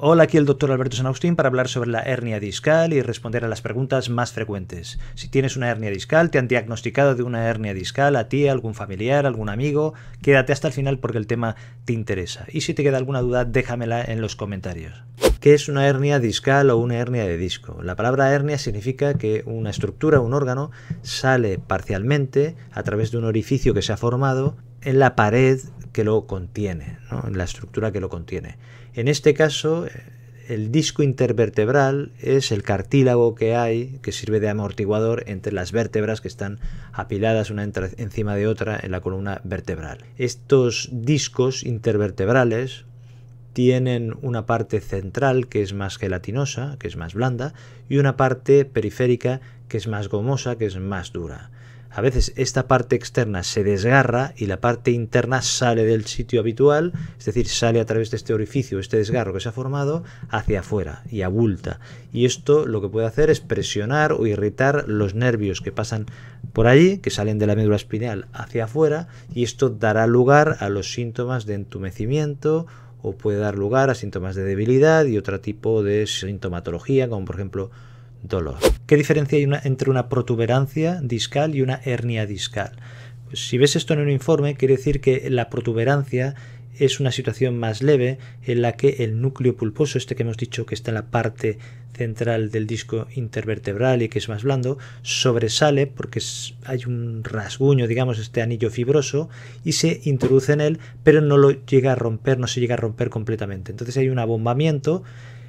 Hola, aquí el doctor Alberto San Agustín para hablar sobre la hernia discal y responder a las preguntas más frecuentes. Si tienes una hernia discal, te han diagnosticado de una hernia discal a ti, algún familiar, algún amigo, quédate hasta el final porque el tema te interesa. Y si te queda alguna duda, déjamela en los comentarios. ¿Qué es una hernia discal o una hernia de disco? La palabra hernia significa que una estructura, o un órgano, sale parcialmente a través de un orificio que se ha formado en la pared que lo contiene, en la estructura que lo contiene. En este caso, eh, el disco intervertebral es el cartílago que hay, que sirve de amortiguador entre las vértebras que están apiladas una encima de otra en la columna vertebral. Estos discos intervertebrales tienen una parte central que es más gelatinosa, que es más blanda, y una parte periférica que es más gomosa, que es más dura a veces esta parte externa se desgarra y la parte interna sale del sitio habitual, es decir, sale a través de este orificio, este desgarro que se ha formado, hacia afuera y abulta. Y esto lo que puede hacer es presionar o irritar los nervios que pasan por allí, que salen de la médula espinal hacia afuera, y esto dará lugar a los síntomas de entumecimiento o puede dar lugar a síntomas de debilidad y otro tipo de sintomatología, como por ejemplo dolor. ¿Qué diferencia hay entre una protuberancia discal y una hernia discal? Pues si ves esto en un informe, quiere decir que la protuberancia es una situación más leve en la que el núcleo pulposo, este que hemos dicho que está en la parte central del disco intervertebral y que es más blando, sobresale porque hay un rasguño, digamos, este anillo fibroso y se introduce en él, pero no lo llega a romper, no se llega a romper completamente. Entonces hay un abombamiento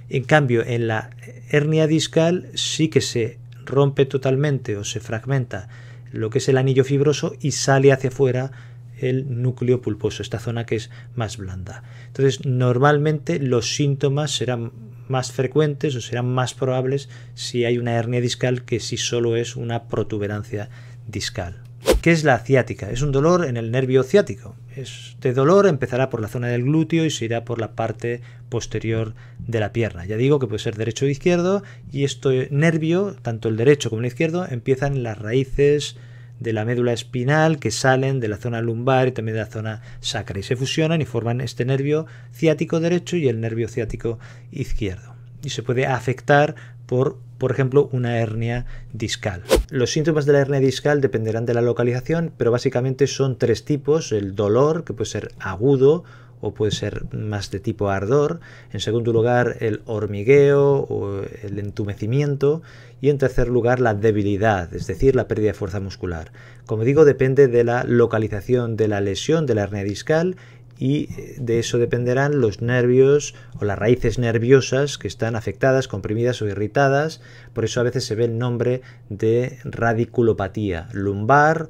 en cambio, en la hernia discal sí que se rompe totalmente o se fragmenta lo que es el anillo fibroso y sale hacia afuera el núcleo pulposo, esta zona que es más blanda. Entonces, normalmente los síntomas serán más frecuentes o serán más probables si hay una hernia discal que si solo es una protuberancia discal. ¿Qué es la ciática? Es un dolor en el nervio ciático este de dolor empezará por la zona del glúteo y se irá por la parte posterior de la pierna. Ya digo que puede ser derecho o izquierdo y este nervio, tanto el derecho como el izquierdo, empiezan en las raíces de la médula espinal que salen de la zona lumbar y también de la zona sacra y se fusionan y forman este nervio ciático derecho y el nervio ciático izquierdo. Y se puede afectar por, ejemplo, una hernia discal. Los síntomas de la hernia discal dependerán de la localización, pero básicamente son tres tipos, el dolor, que puede ser agudo, o puede ser más de tipo ardor. En segundo lugar, el hormigueo o el entumecimiento. Y en tercer lugar, la debilidad, es decir, la pérdida de fuerza muscular. Como digo, depende de la localización de la lesión de la hernia discal y eh, de eso dependerán los nervios o las raíces nerviosas que están afectadas, comprimidas o irritadas. Por eso a veces se ve el nombre de radiculopatía lumbar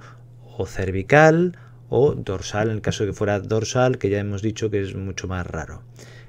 o cervical o dorsal, en el caso de que fuera dorsal, que ya hemos dicho que es mucho más raro.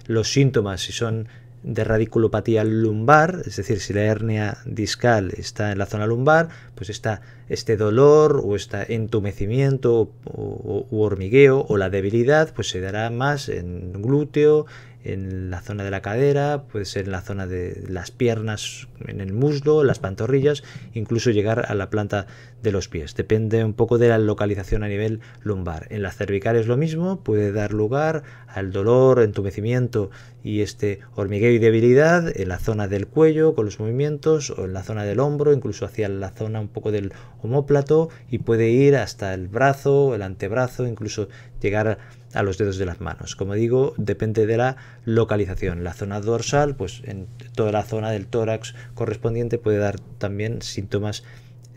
Los síntomas, si son de radiculopatía lumbar, es decir, si la hernia discal está en la zona lumbar, pues está este dolor o este entumecimiento u hormigueo o la debilidad, pues se dará más en glúteo, en la zona de la cadera, puede ser en la zona de las piernas, en el muslo, las pantorrillas, incluso llegar a la planta de los pies. Depende un poco de la localización a nivel lumbar. En la cervical es lo mismo, puede dar lugar al dolor, entumecimiento y este hormigueo y debilidad en la zona del cuello con los movimientos o en la zona del hombro, incluso hacia la zona un poco del homóplato y puede ir hasta el brazo, el antebrazo, incluso llegar a los dedos de las manos. Como digo, depende de la localización. La zona dorsal, pues en toda la zona del tórax correspondiente puede dar también síntomas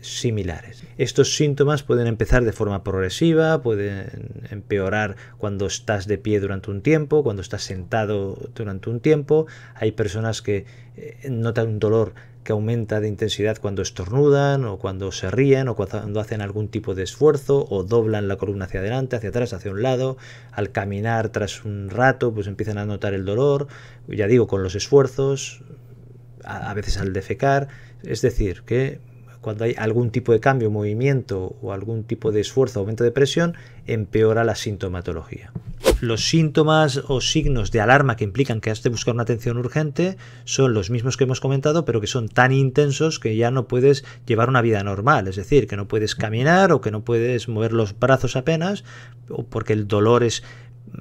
similares. Estos síntomas pueden empezar de forma progresiva, pueden empeorar cuando estás de pie durante un tiempo, cuando estás sentado durante un tiempo. Hay personas que eh, notan un dolor que aumenta de intensidad cuando estornudan o cuando se ríen o cuando hacen algún tipo de esfuerzo o doblan la columna hacia adelante, hacia atrás, hacia un lado. Al caminar tras un rato pues empiezan a notar el dolor, ya digo, con los esfuerzos, a, a veces al defecar. Es decir, que cuando hay algún tipo de cambio, movimiento o algún tipo de esfuerzo, aumento de presión, empeora la sintomatología. Los síntomas o signos de alarma que implican que has de buscar una atención urgente son los mismos que hemos comentado, pero que son tan intensos que ya no puedes llevar una vida normal, es decir, que no puedes caminar o que no puedes mover los brazos apenas, o porque el dolor es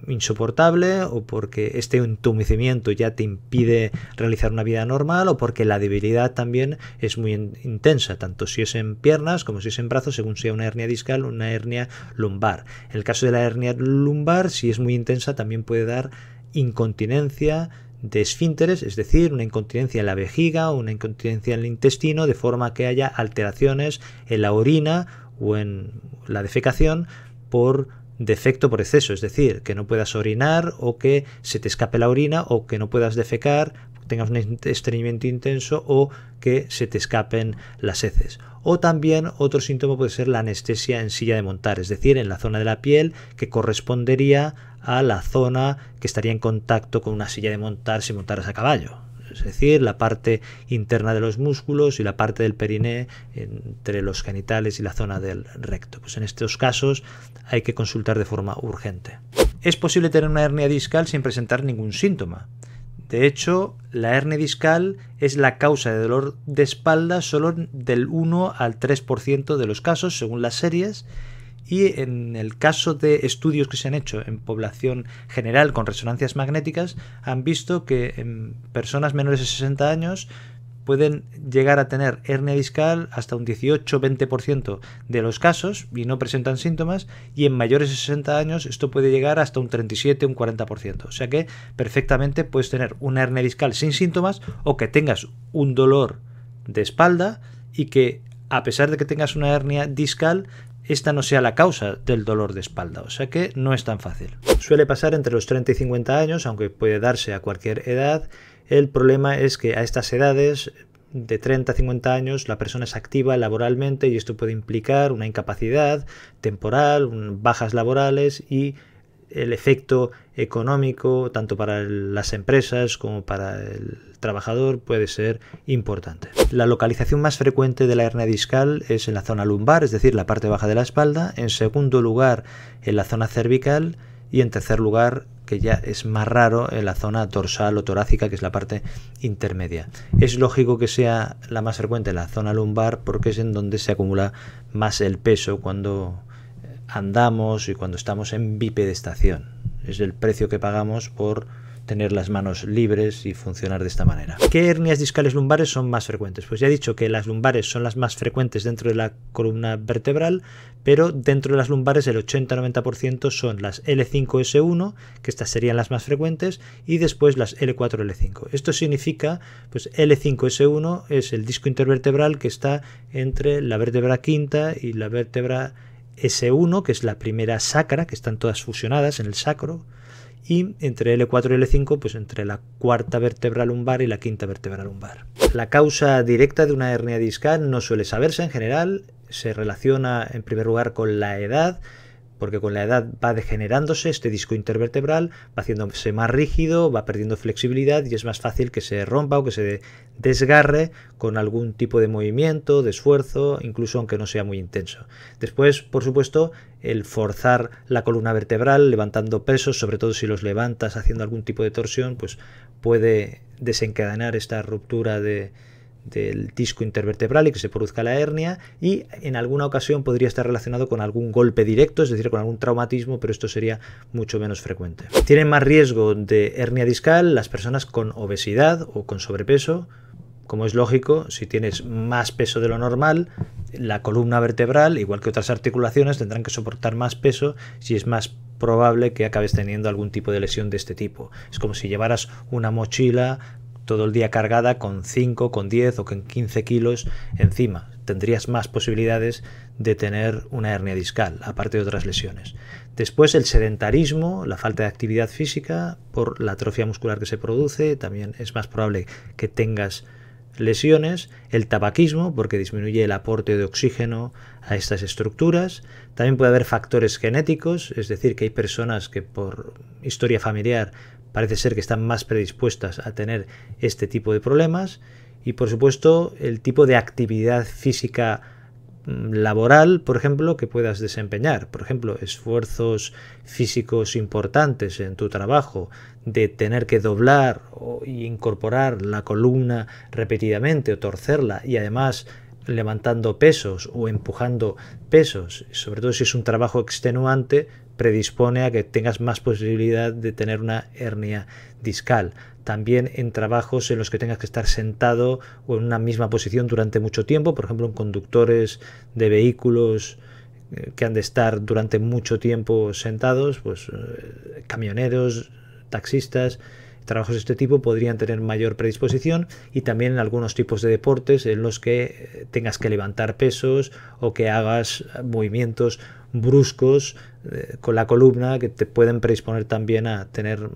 insoportable o porque este entumecimiento ya te impide realizar una vida normal o porque la debilidad también es muy intensa, tanto si es en piernas como si es en brazos, según sea una hernia discal o una hernia lumbar. En el caso de la hernia lumbar, si es muy intensa, también puede dar incontinencia, de esfínteres, es decir, una incontinencia en la vejiga, o una incontinencia en el intestino, de forma que haya alteraciones en la orina o en la defecación por defecto por exceso, es decir, que no puedas orinar o que se te escape la orina o que no puedas defecar, tengas un estreñimiento intenso o que se te escapen las heces. O también otro síntoma puede ser la anestesia en silla de montar, es decir, en la zona de la piel que correspondería a la zona que estaría en contacto con una silla de montar si montaras a caballo es decir, la parte interna de los músculos y la parte del periné entre los genitales y la zona del recto. Pues en estos casos hay que consultar de forma urgente. Es posible tener una hernia discal sin presentar ningún síntoma. De hecho, la hernia discal es la causa de dolor de espalda solo del 1 al 3% de los casos, según las series, y en el caso de estudios que se han hecho en población general con resonancias magnéticas, han visto que en em, personas menores de 60 años pueden llegar a tener hernia discal hasta un 18-20% de los casos y no presentan síntomas y en mayores de 60 años esto puede llegar hasta un 37 un 40%. O sea que perfectamente puedes tener una hernia discal sin síntomas o que tengas un dolor de espalda y que a pesar de que tengas una hernia discal esta no sea la causa del dolor de espalda, o sea que no es tan fácil. Suele pasar entre los 30 y 50 años, aunque puede darse a cualquier edad. El problema es que a estas edades de 30 a 50 años la persona es activa laboralmente y esto puede implicar una incapacidad temporal, bajas laborales y el efecto económico, tanto para las empresas como para el trabajador, puede ser importante. La localización más frecuente de la hernia discal es en la zona lumbar, es decir, la parte baja de la espalda. En segundo lugar, en la zona cervical. Y en tercer lugar, que ya es más raro, en la zona dorsal o torácica, que es la parte intermedia. Es lógico que sea la más frecuente la zona lumbar porque es en donde se acumula más el peso cuando andamos y cuando estamos en bipedestación. Es el precio que pagamos por tener las manos libres y funcionar de esta manera. ¿Qué hernias discales lumbares son más frecuentes? Pues ya he dicho que las lumbares son las más frecuentes dentro de la columna vertebral, pero dentro de las lumbares el 80-90% son las L5S1, que estas serían las más frecuentes, y después las L4-L5. Esto significa, pues L5S1 es el disco intervertebral que está entre la vértebra quinta y la vértebra S1, que es la primera sacra, que están todas fusionadas en el sacro, y entre L4 y L5, pues entre la cuarta vértebra lumbar y la quinta vértebra lumbar. La causa directa de una hernia discal no suele saberse en general, se relaciona en primer lugar con la edad, porque con la edad va degenerándose este disco intervertebral, va haciéndose más rígido, va perdiendo flexibilidad y es más fácil que se rompa o que se desgarre con algún tipo de movimiento, de esfuerzo, incluso aunque no sea muy intenso. Después, por supuesto, el forzar la columna vertebral levantando pesos, sobre todo si los levantas haciendo algún tipo de torsión, pues puede desencadenar esta ruptura de, del disco intervertebral y que se produzca la hernia y en alguna ocasión podría estar relacionado con algún golpe directo, es decir, con algún traumatismo, pero esto sería mucho menos frecuente. Tienen más riesgo de hernia discal las personas con obesidad o con sobrepeso, como es lógico, si tienes más peso de lo normal, la columna vertebral, igual que otras articulaciones, tendrán que soportar más peso si es más probable que acabes teniendo algún tipo de lesión de este tipo. Es como si llevaras una mochila todo el día cargada con 5, con 10 o con 15 kilos encima. Tendrías más posibilidades de tener una hernia discal, aparte de otras lesiones. Después el sedentarismo, la falta de actividad física por la atrofia muscular que se produce, también es más probable que tengas lesiones, el tabaquismo, porque disminuye el aporte de oxígeno a estas estructuras. También puede haber factores genéticos, es decir, que hay personas que por historia familiar parece ser que están más predispuestas a tener este tipo de problemas y por supuesto el tipo de actividad física mm, laboral, por ejemplo, que puedas desempeñar. Por ejemplo, esfuerzos físicos importantes en tu trabajo, de tener que doblar o incorporar la columna repetidamente o torcerla y además levantando pesos o empujando pesos, sobre todo si es un trabajo extenuante, predispone a que tengas más posibilidad de tener una hernia discal. También en trabajos en los que tengas que estar sentado o en una misma posición durante mucho tiempo, por ejemplo en conductores de vehículos eh, que han de estar durante mucho tiempo sentados, pues eh, camioneros, taxistas, trabajos de este tipo podrían tener mayor predisposición y también en algunos tipos de deportes en los que eh, tengas que levantar pesos o que hagas movimientos bruscos eh, con la columna que te pueden predisponer también a tener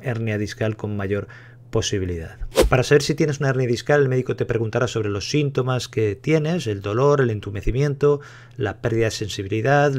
hernia discal con mayor posibilidad. Para saber si tienes una hernia discal, el médico te preguntará sobre los síntomas que tienes, el dolor, el entumecimiento, la pérdida de sensibilidad,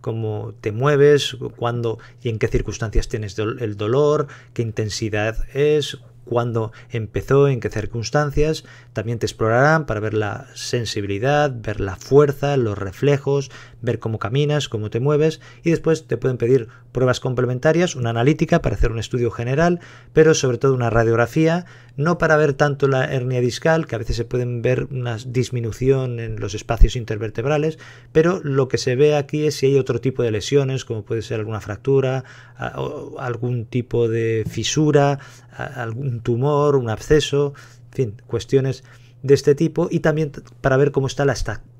cómo te mueves, cuándo y en qué circunstancias tienes el dolor, qué intensidad es, cuándo empezó, en qué circunstancias. También te explorarán para ver la sensibilidad, ver la fuerza, los reflejos, ver cómo caminas, cómo te mueves y después te pueden pedir pruebas complementarias, una analítica para hacer un estudio general, pero sobre todo una radiografía, no para ver tanto la hernia discal, que a veces se pueden ver una disminución en los espacios intervertebrales, pero lo que se ve aquí es si hay otro tipo de lesiones, como puede ser alguna fractura, algún tipo de fisura, algún tumor, un absceso, en fin, cuestiones de este tipo y también para ver cómo está la,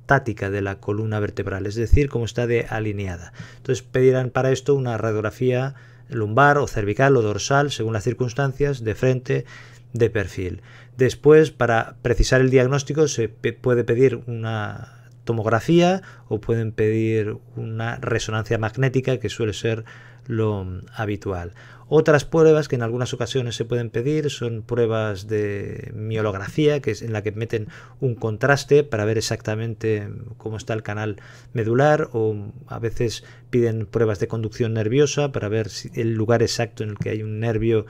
tática de la columna vertebral, es decir, cómo está de alineada. Entonces pedirán para esto una radiografía lumbar o cervical o dorsal, según las circunstancias, de frente, de perfil. Después, para precisar el diagnóstico, se puede pedir una tomografía o pueden pedir una resonancia magnética que suele ser lo mm, habitual. Otras pruebas que en algunas ocasiones se pueden pedir son pruebas de miolografía, que es en la que meten un contraste para ver exactamente mm, cómo está el canal medular, o mm, a veces piden pruebas de conducción nerviosa para ver si el lugar exacto en el que hay un nervio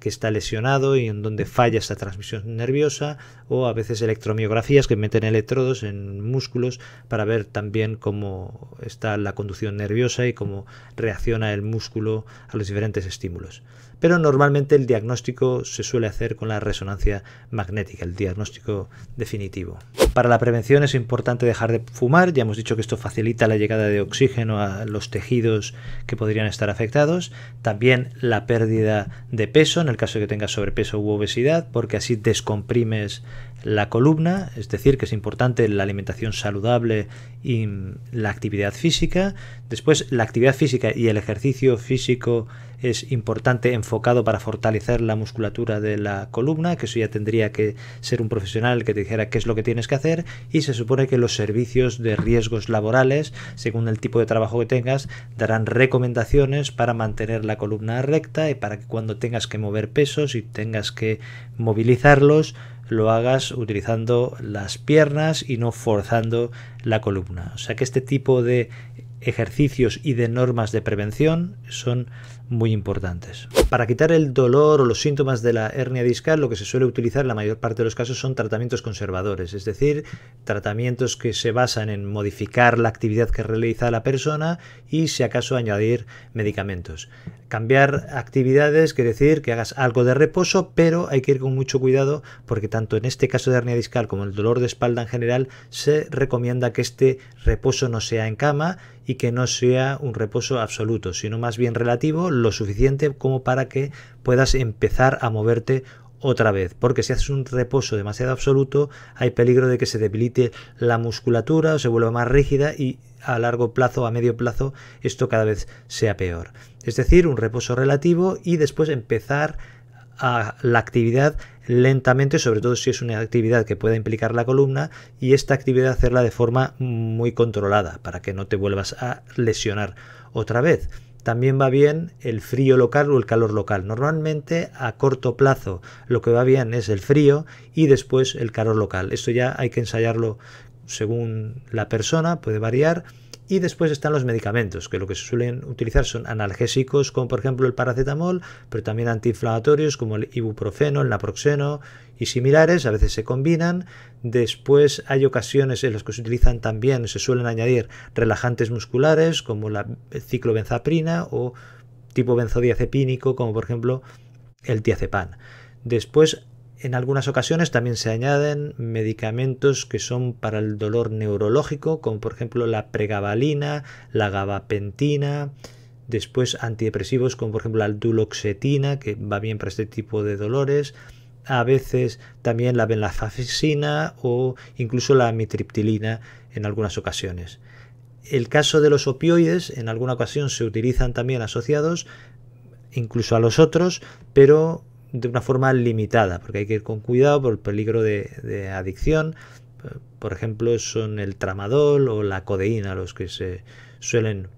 que está lesionado y en donde falla esta transmisión nerviosa, o a veces electromiografías que meten electrodos en músculos para ver también cómo está la conducción nerviosa y cómo reacciona el músculo a los diferentes estímulos pero normalmente el diagnóstico se suele hacer con la resonancia magnética, el diagnóstico definitivo. Para la prevención es importante dejar de fumar, ya hemos dicho que esto facilita la llegada de oxígeno a los tejidos que podrían estar afectados, también la pérdida de peso en el caso de que tengas sobrepeso u obesidad, porque así descomprimes la columna, es decir, que es importante la alimentación saludable y la actividad física, después la actividad física y el ejercicio físico es importante enfocado para fortalecer la musculatura de la columna, que eso ya tendría que ser un profesional que te dijera qué es lo que tienes que hacer y se supone que los servicios de riesgos laborales, según el tipo de trabajo que tengas, darán recomendaciones para mantener la columna recta y para que cuando tengas que mover pesos y tengas que movilizarlos, lo hagas utilizando las piernas y no forzando la columna. O sea que este tipo de ejercicios y de normas de prevención son muy importantes. Para quitar el dolor o los síntomas de la hernia discal, lo que se suele utilizar en la mayor parte de los casos son tratamientos conservadores, es decir, tratamientos que se basan en modificar la actividad que realiza la persona y, si acaso, añadir medicamentos. Cambiar actividades quiere decir que hagas algo de reposo, pero hay que ir con mucho cuidado porque tanto en este caso de hernia discal como el dolor de espalda en general se recomienda que este reposo no sea en cama y que no sea un reposo absoluto, sino más bien relativo, lo suficiente como para que puedas empezar a moverte otra vez, porque si haces un reposo demasiado absoluto hay peligro de que se debilite la musculatura o se vuelva más rígida y a largo plazo, a medio plazo, esto cada vez sea peor. Es decir, un reposo relativo y después empezar a la actividad lentamente, sobre todo si es una actividad que pueda implicar la columna, y esta actividad hacerla de forma muy controlada para que no te vuelvas a lesionar otra vez también va bien el frío local o el calor local. Normalmente a corto plazo lo que va bien es el frío y después el calor local. Esto ya hay que ensayarlo según la persona, puede variar y después están los medicamentos, que lo que se suelen utilizar son analgésicos como por ejemplo el paracetamol, pero también antiinflamatorios como el ibuprofeno, el naproxeno y similares, a veces se combinan. Después hay ocasiones en las que se utilizan también, se suelen añadir relajantes musculares como la ciclobenzaprina o tipo benzodiazepínico como por ejemplo el diazepam. Después en algunas ocasiones también se añaden medicamentos que son para el dolor neurológico, como por ejemplo la pregabalina, la gabapentina, después antidepresivos como por ejemplo la duloxetina, que va bien para este tipo de dolores, a veces también la venlafaxina o incluso la mitriptilina en algunas ocasiones. El caso de los opioides, en alguna ocasión se utilizan también asociados incluso a los otros, pero de una forma limitada, porque hay que ir con cuidado por el peligro de, adicción. Por ejemplo, son el tramadol o la codeína los que se suelen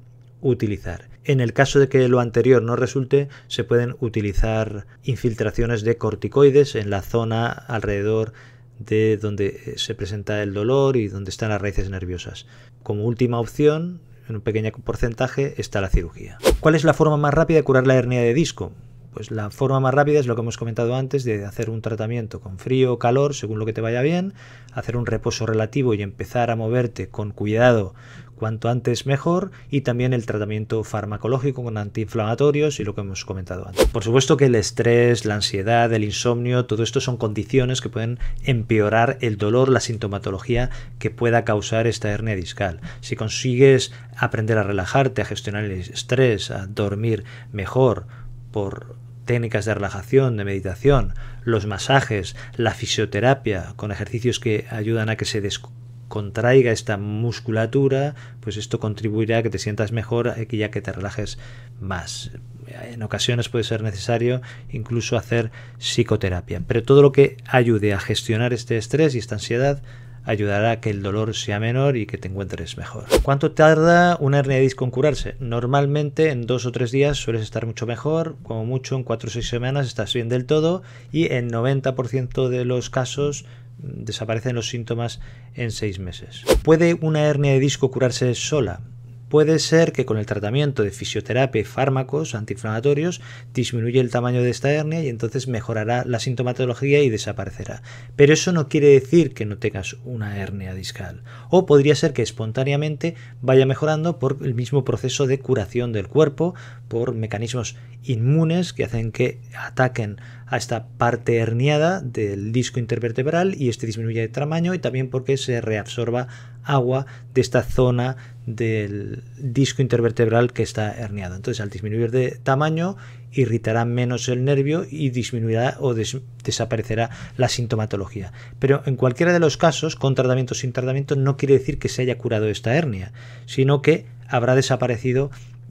utilizar. En el caso de que lo anterior no resulte, se pueden utilizar infiltraciones de corticoides en la zona alrededor de donde se presenta el dolor y donde están las raíces nerviosas. Como última opción, en un pequeño porcentaje, está la cirugía. ¿Cuál es la forma más rápida de curar la hernia de disco? Pues la forma más rápida es lo que hemos comentado antes de hacer un tratamiento con frío o calor según lo que te vaya bien, hacer un reposo relativo y empezar a moverte con cuidado cuanto antes mejor y también el tratamiento farmacológico con antiinflamatorios y lo que hemos comentado antes. Por supuesto que el estrés, la ansiedad, el insomnio, todo esto son condiciones que pueden empeorar el dolor, la sintomatología que pueda causar esta hernia discal. Si consigues aprender a relajarte, a gestionar el estrés, a dormir mejor, por técnicas de relajación, de meditación, los masajes, la fisioterapia, con ejercicios que ayudan a que se descontraiga esta musculatura, pues esto contribuirá a que te sientas mejor y ya que te relajes más. En ocasiones puede ser necesario incluso hacer psicoterapia, pero todo lo que ayude a gestionar este estrés y esta ansiedad ayudará a que el dolor sea menor y que te encuentres mejor. ¿Cuánto tarda una hernia de disco en curarse? Normalmente en dos o tres días sueles estar mucho mejor, como mucho en cuatro o seis semanas estás bien del todo y en 90% de los casos desaparecen los síntomas en seis meses. ¿Puede una hernia de disco curarse sola? puede ser que con el tratamiento de fisioterapia y fármacos antiinflamatorios disminuye el tamaño de esta hernia y entonces mejorará la sintomatología y desaparecerá. Pero eso no quiere decir que no tengas una hernia discal. O podría ser que espontáneamente vaya mejorando por el mismo proceso de curación del cuerpo, por mecanismos inmunes que hacen que ataquen a esta parte herniada del disco intervertebral y este disminuya de tamaño y también porque se reabsorba agua de esta zona del disco intervertebral que está herniado. Entonces, al disminuir de tamaño, irritará menos el nervio y disminuirá o desaparecerá la sintomatología. Pero en cualquiera de los casos, con tratamiento o sin tratamiento, no quiere decir que se haya curado esta hernia, sino que habrá desaparecido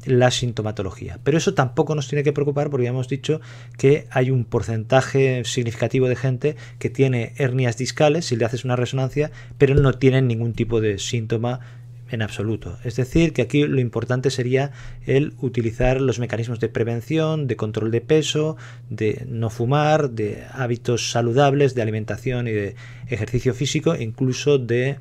la sintomatología. Pero eso tampoco nos tiene que preocupar porque ya hemos dicho que hay un porcentaje significativo de gente que tiene hernias discales si le haces una resonancia, pero no tienen ningún tipo de síntoma en absoluto. Es decir, que aquí lo importante sería el utilizar los mecanismos de prevención, de control de peso, de no fumar, de hábitos saludables, de alimentación y de ejercicio físico, incluso de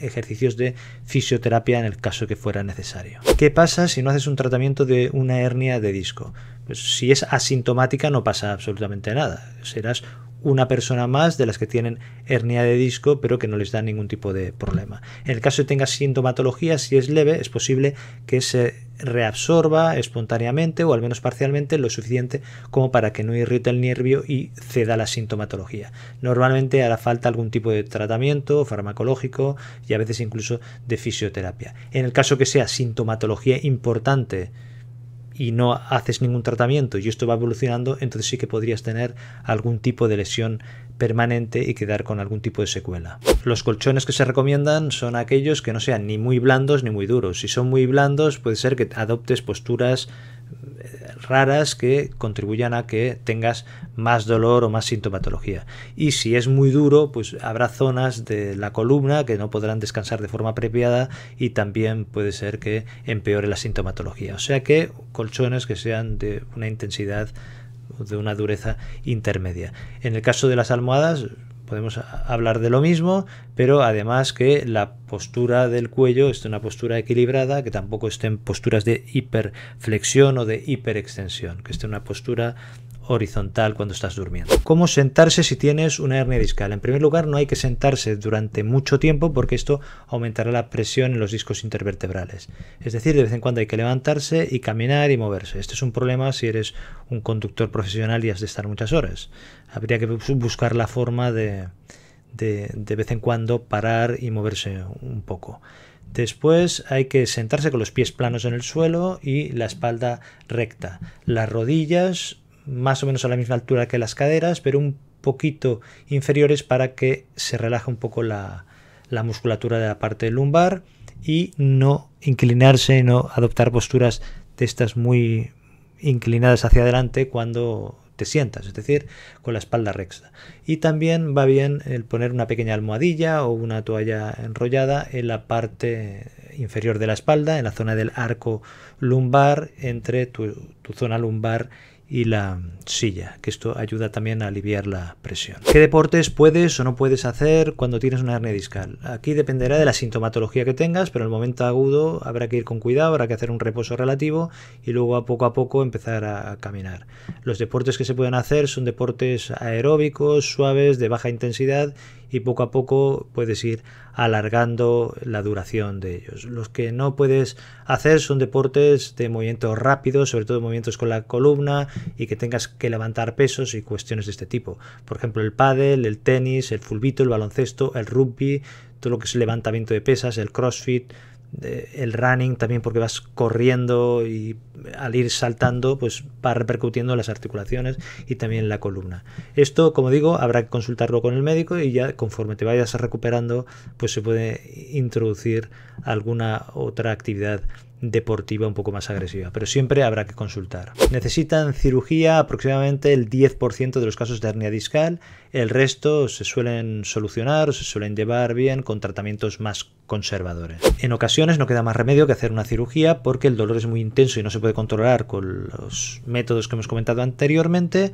ejercicios de fisioterapia en el caso que fuera necesario. ¿Qué pasa si no haces un tratamiento de una hernia de disco? Pues si es asintomática no pasa absolutamente nada. Serás una persona más de las que tienen hernia de disco pero que no les da ningún tipo de problema. En el caso de que tenga sintomatología, si es leve, es posible que se reabsorba espontáneamente o al menos parcialmente lo suficiente como para que no irrite el nervio y ceda la sintomatología. Normalmente hará falta algún tipo de tratamiento farmacológico y a veces incluso de fisioterapia. En el caso que sea sintomatología importante, y no haces ningún tratamiento y esto va evolucionando, entonces sí que podrías tener algún tipo de lesión permanente y quedar con algún tipo de secuela. Los colchones que se recomiendan son aquellos que no sean ni muy blandos ni muy duros. Si son muy blandos puede ser que adoptes posturas raras que contribuyan a que tengas más dolor o más sintomatología. Y si es muy duro, pues habrá zonas de la columna que no podrán descansar de forma apropiada y también puede ser que empeore la sintomatología. O sea que colchones que sean de una intensidad o de una dureza intermedia. En el caso de las almohadas, podemos hablar de lo mismo, pero además que la postura del cuello esté una postura equilibrada, que tampoco estén posturas de hiperflexión o de hiperextensión, que esté una postura horizontal cuando estás durmiendo. ¿Cómo sentarse si tienes una hernia discal? En primer lugar, no hay que sentarse durante mucho tiempo porque esto aumentará la presión en los discos intervertebrales. Es decir, de vez en cuando hay que levantarse y caminar y moverse. Este es un problema si eres un conductor profesional y has de estar muchas horas. Habría que buscar la forma de, de, vez en cuando parar y moverse un poco. Después hay que sentarse con los pies planos en el suelo y la espalda recta. Las rodillas más o menos a la misma altura que las caderas, pero un poquito inferiores para que se relaje un poco la, musculatura de la parte lumbar y no inclinarse, no adoptar posturas de estas muy inclinadas hacia adelante cuando te sientas, es decir, con la espalda recta. Y también va bien el poner una pequeña almohadilla o una toalla enrollada en la parte inferior de la espalda, en la zona del arco lumbar, entre tu, tu zona lumbar y la silla, que esto ayuda también a aliviar la presión. ¿Qué deportes puedes o no puedes hacer cuando tienes una hernia discal? Aquí dependerá de la sintomatología que tengas, pero en el momento agudo habrá que ir con cuidado, habrá que hacer un reposo relativo y luego a poco a poco empezar a caminar. Los deportes que se pueden hacer son deportes aeróbicos, suaves, de baja intensidad y poco a poco puedes ir alargando la duración de ellos. Los que no puedes hacer son deportes de movimientos rápidos, sobre todo movimientos con la columna y que tengas que levantar pesos y cuestiones de este tipo. Por ejemplo, el pádel, el tenis, el fulbito, el baloncesto, el rugby, todo lo que es levantamiento de pesas, el crossfit, el running también porque vas corriendo y al ir saltando pues va repercutiendo las articulaciones y también la columna. Esto, como digo, habrá que consultarlo con el médico y ya conforme te vayas recuperando pues se puede introducir alguna otra actividad deportiva un poco más agresiva, pero siempre habrá que consultar. Necesitan cirugía aproximadamente el 10% de los casos de hernia discal, el resto se suelen solucionar o se suelen llevar bien con tratamientos más conservadores. En ocasiones no queda más remedio que hacer una cirugía porque el dolor es muy intenso y no se puede controlar con los métodos que hemos comentado anteriormente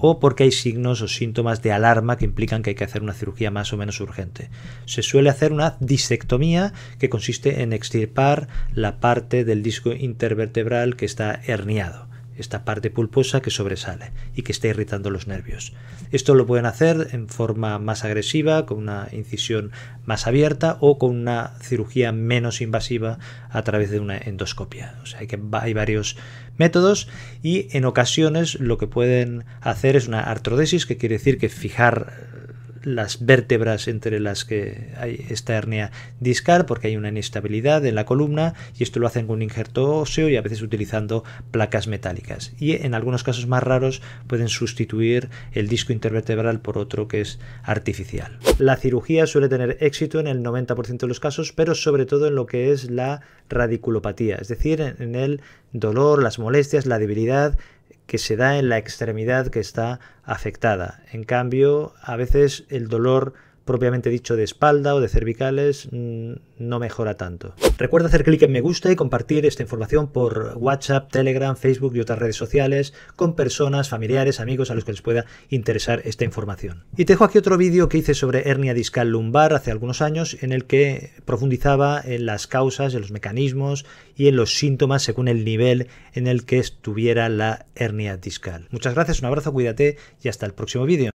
o porque hay signos o síntomas de alarma que implican que hay que hacer una cirugía más o menos urgente. Se suele hacer una disectomía que consiste en extirpar la parte del disco intervertebral que está herniado esta parte pulposa que sobresale y que está irritando los nervios. Esto lo pueden hacer en forma más agresiva, con una incisión más abierta o con una cirugía menos invasiva a través de una endoscopia. O sea hay varios métodos y en ocasiones lo que pueden hacer es una artrodesis, que quiere decir que fijar las vértebras entre las que hay esta hernia discal porque hay una inestabilidad en la columna y esto lo hacen con un injerto óseo y a veces utilizando placas metálicas y en algunos casos más raros pueden sustituir el disco intervertebral por otro que es artificial. La cirugía suele tener éxito en el 90% de los casos pero sobre todo en lo que es la radiculopatía, es decir, en el dolor, las molestias, la debilidad que se da en la extremidad que está afectada. En cambio, a veces el dolor propiamente dicho de espalda o de cervicales mm, no mejora tanto. Recuerda hacer clic en me gusta y compartir esta información por WhatsApp, Telegram, Facebook y otras redes sociales con personas, familiares, amigos a los que les pueda interesar esta información. Y te dejo aquí otro vídeo que hice sobre hernia discal lumbar hace algunos años en el que profundizaba en las causas, en los mecanismos y en los síntomas según el nivel en el que estuviera la hernia discal. Muchas gracias, un abrazo, cuídate y hasta el próximo vídeo.